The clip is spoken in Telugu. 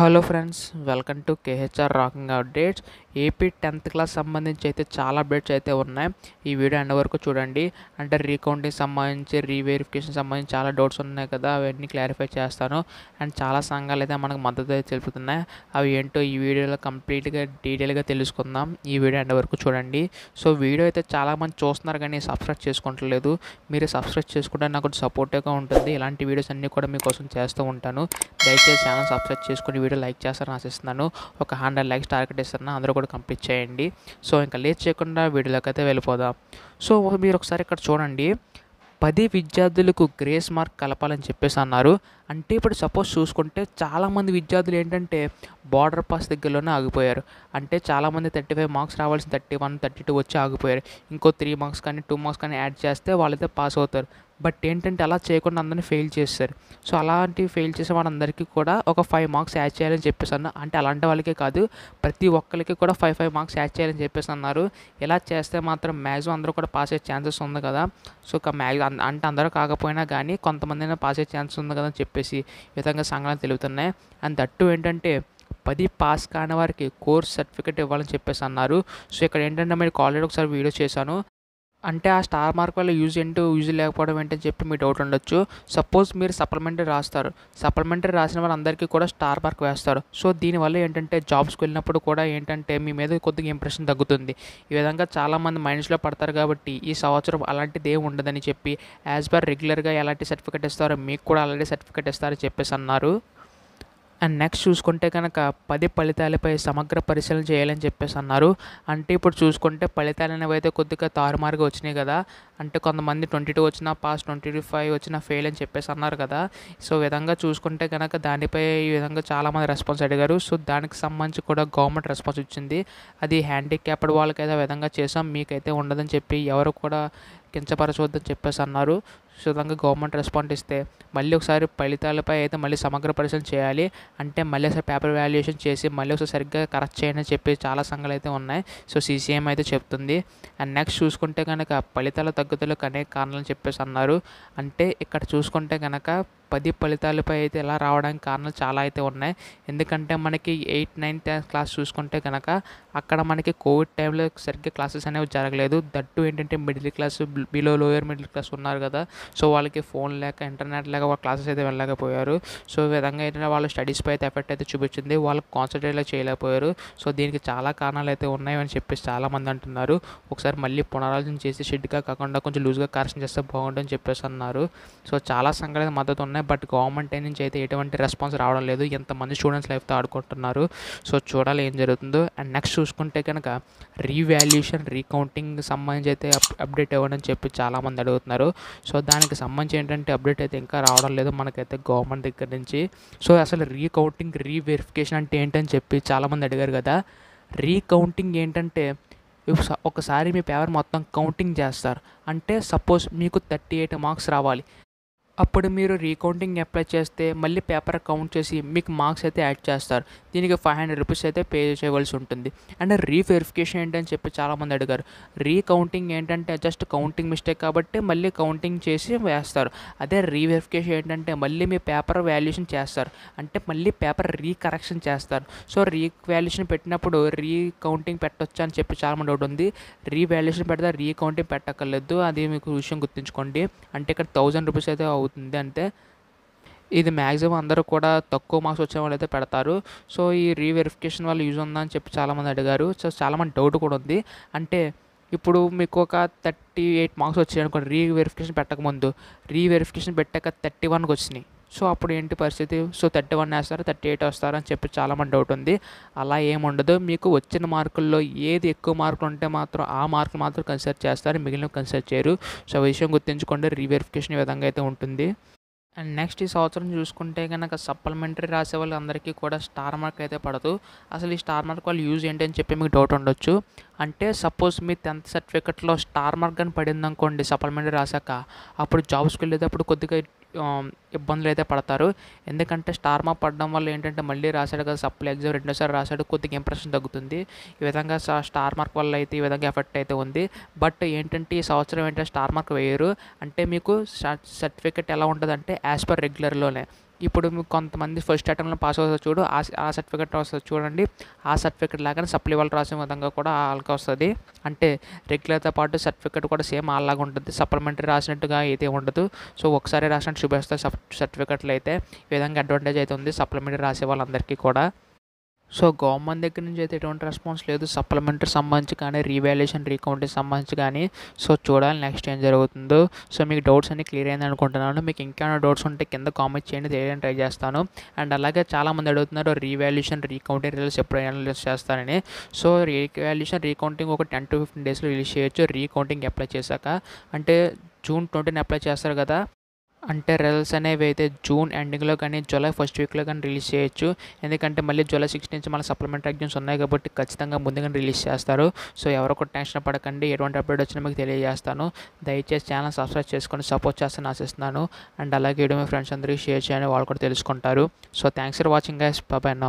hello friends welcome to khr rocking updates AP tenth class సంబంధించి అయితే చాలా అప్డేట్స్ అయితే ఉన్నాయి ఈ వీడియో అండ్ వరకు చూడండి అంటే రీకౌంటింగ్ సంబంధించి రీవెరిఫికేషన్ సంబంధించి చాలా డౌట్స్ ఉన్నాయి కదా అవన్నీ క్లారిఫై చేస్తాను అండ్ చాలా సంఘాలు అయితే మనకు మద్దతు అయితే తెలుపుతున్నాయి అవి ఏంటో ఈ వీడియోలో కంప్లీట్గా డీటెయిల్గా తెలుసుకుందాం ఈ వీడియో అండ్ వరకు చూడండి సో వీడియో అయితే చాలామంది చూస్తున్నారు కానీ సబ్స్క్రైబ్ చేసుకుంటలేదు మీరు సబ్స్క్రైబ్ చేసుకుంటే నాకు సపోర్టివ్గా ఉంటుంది ఇలాంటి వీడియోస్ అన్నీ కూడా మీకోసం చేస్తూ ఉంటాను దయచేసి ఛానల్ సబ్స్క్రైబ్ చేసుకుని వీడియో లైక్ చేస్తారని ఆశిస్తున్నాను ఒక హండ్రెడ్ లైక్స్ టార్గెట్ ఇస్తారని అందరూ కూడా కంప్లీట్ చేయండి సో ఇంకా లేట్ చేయకుండా వీడియోలోకి అయితే వెళ్ళిపోదాం సో మీరు ఒకసారి ఇక్కడ చూడండి పది విద్యార్థులకు గ్రేస్ మార్క్ కలపాలని చెప్పేసి అన్నారు అంటే ఇప్పుడు సపోజ్ చూసుకుంటే చాలామంది విద్యార్థులు ఏంటంటే బార్డర్ పాస్ దగ్గరలోనే ఆగిపోయారు అంటే చాలామంది థర్టీ ఫైవ్ మార్క్స్ రావాల్సిన థర్టీ వన్ థర్టీ టూ వచ్చి ఆగిపోయారు ఇంకో త్రీ మార్క్స్ కానీ టూ మార్క్స్ కానీ యాడ్ చేస్తే వాళ్ళైతే పాస్ అవుతారు బట్ ఏంటంటే అలా చేయకుండా అందరినీ ఫెయిల్ చేస్తారు సో అలాంటివి ఫెయిల్ చేసే వాళ్ళందరికీ కూడా ఒక ఫైవ్ మార్క్స్ యాడ్ చేయాలని చెప్పేసి అన్న అంటే అలాంటి వాళ్ళకే కాదు ప్రతి ఒక్కరికి కూడా ఫైవ్ ఫైవ్ మార్క్స్ యాడ్ చేయాలని చెప్పేసి అన్నారు ఇలా చేస్తే మాత్రం మ్యాక్సిమం అందరూ కూడా పాస్ అయ్యే ఛాన్సెస్ ఉంది కదా సో మ్యాక్సిమం అంటే అందరూ కాకపోయినా కానీ కొంతమంది పాస్ అయ్యే ఛాన్సెస్ ఉంది కదా అని చెప్పేసి చెప్పేసి ఈ విధంగా సంఘాలు తెలుగుతున్నాయి అండ్ దట్టు ఏంటంటే పది పాస్ కాని వారికి కోర్స్ సర్టిఫికేట్ ఇవ్వాలని చెప్పేసి అన్నారు సో ఇక్కడ ఏంటంటే మీకు ఆల్రెడీ ఒకసారి వీడియో చేశాను అంటే ఆ స్టార్ మార్క్ వల్ల యూజ్ ఏంటో యూజ్ లేకపోవడం ఏంటని చెప్పి మీ డౌట్ ఉండొచ్చు సపోజ్ మీరు సప్లిమెంటరీ రాస్తారు సప్లిమెంటరీ రాసిన వాళ్ళందరికీ కూడా స్టార్ మార్క్ వేస్తారు సో దీనివల్ల ఏంటంటే జాబ్స్కి వెళ్ళినప్పుడు కూడా ఏంటంటే మీ మీద కొద్దిగా ఇంప్రెషన్ తగ్గుతుంది ఈ విధంగా చాలామంది మైండ్స్లో పడతారు కాబట్టి ఈ సంవత్సరం అలాంటిది ఏమి ఉండదని చెప్పి యాజ్ పర్ రెగ్యులర్గా ఎలాంటి సర్టిఫికేట్ ఇస్తారో మీకు కూడా అలాంటి సర్టిఫికేట్ ఇస్తారని చెప్పేసి అన్నారు అండ్ నెక్స్ట్ చూసుకుంటే కనుక పది ఫలితాలపై సమగ్ర పరిశీలన చేయాలని చెప్పేసి అన్నారు అంటే ఇప్పుడు చూసుకుంటే ఫలితాలు అనేవి అయితే కొద్దిగా తారుమారుగా వచ్చినాయి కదా అంటే కొంతమంది ట్వంటీ టూ వచ్చినా పాస్ ట్వంటీ టూ ఫైవ్ వచ్చినా ఫెయిల్ అని చెప్పేసి అన్నారు కదా సో విధంగా చూసుకుంటే కనుక దానిపై ఈ విధంగా చాలామంది రెస్పాన్స్ అడిగారు సో దానికి సంబంధించి కూడా గవర్నమెంట్ రెస్పాన్స్ వచ్చింది అది హ్యాండిక్యాప్డ్ వాళ్ళకైతే విధంగా చేసాం మీకైతే ఉండదని చెప్పి ఎవరు కూడా కించపరచవద్దని చెప్పేసి అన్నారు సో గవర్నమెంట్ రెస్పాండ్ ఇస్తే మళ్ళీ ఒకసారి ఫలితాలపై అయితే మళ్ళీ సమగ్ర పరిశీలన చేయాలి అంటే మళ్ళీ ఒకసారి పేపర్ వాల్యుయేషన్ చేసి మళ్ళీ ఒకసారి సరిగ్గా కరెక్ట్ చేయండి అని చెప్పి చాలా సంఘాలు అయితే ఉన్నాయి సో సీసీఎం అయితే చెప్తుంది అండ్ నెక్స్ట్ చూసుకుంటే కనుక ఫలితాల తగ్గుదలకు అనేక కారణాలు చెప్పేసి అన్నారు అంటే ఇక్కడ చూసుకుంటే కనుక పది ఫలితాలపై అయితే ఇలా రావడానికి కారణాలు చాలా అయితే ఉన్నాయి ఎందుకంటే మనకి ఎయిట్ నైన్త్ క్లాస్ చూసుకుంటే కనుక అక్కడ మనకి కోవిడ్ టైంలో సరిగ్గా క్లాసెస్ అనేవి జరగలేదు దట్టు ఏంటంటే middle class below lower middle class ఉన్నారు కదా సో వాళ్ళకి ఫోన్ లేక ఇంటర్నెట్ లేక వాళ్ళ క్లాసెస్ అయితే వెళ్ళలేకపోయారు సో ఈ విధంగా ఏంటంటే వాళ్ళ స్టడీస్పై అయితే ఎఫెక్ట్ అయితే చూపించింది వాళ్ళు కాన్సన్ట్రేట్లో చేయలేకపోయారు సో దీనికి చాలా కారణాలు అయితే ఉన్నాయని అని చెప్పేసి చాలామంది అంటున్నారు ఒకసారి మళ్ళీ పునరాలోచన చేసి షెడ్గా కాకుండా కొంచెం లూజ్గా కరెక్షన్ చేస్తే బాగుంటుందని చెప్పేసి అన్నారు సో చాలా సంఘాలు మద్దతు ఉన్నాయి బట్ గవర్నమెంట్ నుంచి అయితే ఎటువంటి రెస్పాన్స్ రావడం లేదు ఎంతమంది స్టూడెంట్స్ లైఫ్తో ఆడుకుంటున్నారు సో చూడాలి ఏం జరుగుతుందో అండ్ నెక్స్ట్ చూసుకుంటే కనుక రీవాల్యూషన్ రీకౌంటింగ్ సంబంధించి అయితే అప్డేట్ ఇవ్వడం చెప్పి చాలామంది అడుగుతున్నారు సో దానికి సంబంధించి ఏంటంటే అప్డేట్ అయితే ఇంకా రావడం లేదు మనకైతే గవర్నమెంట్ దగ్గర నుంచి సో అసలు రీకౌంటింగ్ రీవెరిఫికేషన్ అంటే ఏంటని చెప్పి చాలామంది అడిగారు కదా రీకౌంటింగ్ ఏంటంటే ఒకసారి మీ పేపర్ మొత్తం కౌంటింగ్ చేస్తారు అంటే సపోజ్ మీకు థర్టీ ఎయిట్ మార్క్స్ రావాలి అప్పుడు మీరు రీకౌంటింగ్ అప్లై చేస్తే మళ్ళీ పేపర్ కౌంట్ చేసి మీకు మార్క్స్ అయితే యాడ్ చేస్తారు దీనికి ఫైవ్ హండ్రెడ్ రూపీస్ అయితే పే చేయవలసి ఉంటుంది అండ్ రీవెరిఫికేషన్ ఏంటని చెప్పి చాలామంది అడిగారు రీకౌంటింగ్ ఏంటంటే జస్ట్ కౌంటింగ్ మిస్టేక్ కాబట్టి మళ్ళీ కౌంటింగ్ చేసి వేస్తారు అదే రీవెరిఫికేషన్ ఏంటంటే మళ్ళీ మీ పేపర్ వాల్యుయేషన్ చేస్తారు అంటే మళ్ళీ పేపర్ రీకరెక్షన్ చేస్తారు సో రీవాల్యుయేషన్ పెట్టినప్పుడు రీకౌంటింగ్ పెట్టొచ్చు అని చెప్పి చాలామంది డౌట్ ఉంది రీవాల్యుయేషన్ పెడితే రీకౌంటింగ్ పెట్టక్కర్లేదు అది మీకు విషయం గుర్తుంచుకోండి అంటే ఇక్కడ థౌజండ్ రూపీస్ అయితే అవుతుంది అవుతుంది అంటే ఇది మ్యాక్సిమం అందరూ కూడా తక్కువ మార్క్స్ వచ్చే అయితే పెడతారు సో ఈ రీవెరిఫికేషన్ వల్ల యూజ్ ఉందా అని చెప్పి చాలామంది అడిగారు సో చాలామంది డౌట్ కూడా ఉంది అంటే ఇప్పుడు మీకు ఒక థర్టీ ఎయిట్ మార్క్స్ వచ్చాయి అనుకోండి రీవెరిఫికేషన్ పెట్టకముందు రీవెరిఫికేషన్ పెట్టాక థర్టీ వన్కి వచ్చినాయి సో అప్పుడు ఏంటి పరిస్థితి సో థర్టీ వన్ వేస్తారు థర్టీ ఎయిట్ వస్తారా అని చెప్పి చాలామంది డౌట్ ఉంది అలా ఏముండదు మీకు వచ్చిన మార్కుల్లో ఏది ఎక్కువ మార్కులు ఉంటే మాత్రం ఆ మార్కులు మాత్రం కన్సిడర్ చేస్తారు మిగిలిన కన్సిడర్ చేయరు సో విషయం గుర్తుంచుకోండి రీవెరిఫికేషన్ ఈ విధంగా అయితే ఉంటుంది అండ్ నెక్స్ట్ ఈ సంవత్సరం చూసుకుంటే కనుక సప్లిమెంటరీ రాసే అందరికీ కూడా స్టార్ మార్క్ అయితే పడదు అసలు ఈ స్టార్ మార్క్ వాళ్ళు యూజ్ ఏంటి అని చెప్పి మీకు డౌట్ ఉండొచ్చు అంటే సపోజ్ మీ టెన్త్ సర్టిఫికెట్లో స్టార్ మార్క్ అని పడింది అనుకోండి సప్లిమెంటరీ రాశాక అప్పుడు జాబ్స్కి వెళ్ళేటప్పుడు కొద్దిగా ఇబ్బందులు అయితే పడతారు ఎందుకంటే స్టార్ మా పడడం వల్ల ఏంటంటే మళ్ళీ రాశాడు కదా సప్లై ఎగ్జామ్ రెండోసారి రాశాడు కొద్దిగా ఇంప్రెషన్ తగ్గుతుంది ఈ విధంగా స్టార్ మార్క్ వల్ల అయితే ఈ విధంగా ఎఫెక్ట్ అయితే ఉంది బట్ ఏంటంటే ఈ సంవత్సరం ఏంటంటే స్టార్ మార్క్ వేయరు అంటే మీకు సర్టిఫికెట్ ఎలా ఉంటుందంటే యాజ్ పర్ రెగ్యులర్లోనే ఇప్పుడు కొంతమంది ఫస్ట్ అటెంప్ట్లో పాస్ అవుతుంది చూడు ఆ సర్టిఫికెట్ వస్తుంది చూడండి ఆ సర్టిఫికెట్ లాగానే సప్లై వాళ్ళు రాసిన విధంగా కూడా వాళ్ళకి వస్తుంది అంటే రెగ్యులర్తో పాటు సర్టిఫికెట్ కూడా సేమ్ అలాగా ఉంటుంది సప్లిమెంటరీ రాసినట్టుగా అయితే ఉండదు సో ఒకసారి రాసినట్టు చూపిస్తారు సర్టిఫికెట్లు అయితే ఈ విధంగా అడ్వాంటేజ్ అయితే ఉంది సప్లిమెంటరీ రాసే వాళ్ళందరికీ కూడా సో గవర్నమెంట్ దగ్గర నుంచి అయితే ఎటువంటి రెస్పాన్స్ లేదు సప్లిమెంటరీ సంబంధించి కానీ రీవాల్యుయేషన్ రీకౌంటింగ్ సంబంధించి కానీ సో చూడాలి నెక్స్ట్ ఏం జరుగుతుందో సో మీకు డౌట్స్ అన్ని క్లియర్ అయింది అనుకుంటున్నాను మీకు ఇంకేమైనా డౌట్స్ ఉంటే కింద కామెంట్ చేయండి తెలియని ట్రై చేస్తాను అండ్ అలాగే చాలామంది అడుగుతున్నారు రీవాల్యుయేషన్ రీకౌంటింగ్ రిజల్ట్స్ ఎప్పుడు అనలైజ్ చేస్తారని సో రీవాల్యుయేషన్ రీకౌంటింగ్ ఒక టెన్ టు ఫిఫ్టీన్ డేస్లో రిలీజ్ చేయొచ్చు రీకౌంటింగ్ అప్లై చేశాక అంటే జూన్ ట్వంటీని అప్లై చేస్తారు కదా అంటే రిజల్ట్స్ అనేవి అయితే జూన్ ఎండింగ్లో కానీ జూలై ఫస్ట్ వీక్లో కానీ రిలీజ్ చేయొచ్చు ఎందుకంటే మళ్ళీ జూలై సిక్స్ నుంచి మన సప్లిమెంట్ ఎగ్జామ్స్ ఉన్నాయి కాబట్టి ఖచ్చితంగా ముందుగానే రిలీజ్ చేస్తారు సో ఎవరు కూడా టెన్షన్ పడకండి ఎటువంటి అప్డేట్ వచ్చినా మీకు తెలియజేస్తాను దయచేసి ఛానల్ సబ్స్క్రైబ్ చేసుకొని సపోర్ట్ చేస్తాను ఆశిస్తున్నాను అండ్ అలాగే మీ ఫ్రెండ్స్ అందరికీ షేర్ చేయండి వాళ్ళు కూడా తెలుసుకుంటారు so thanks for watching guys bye bye now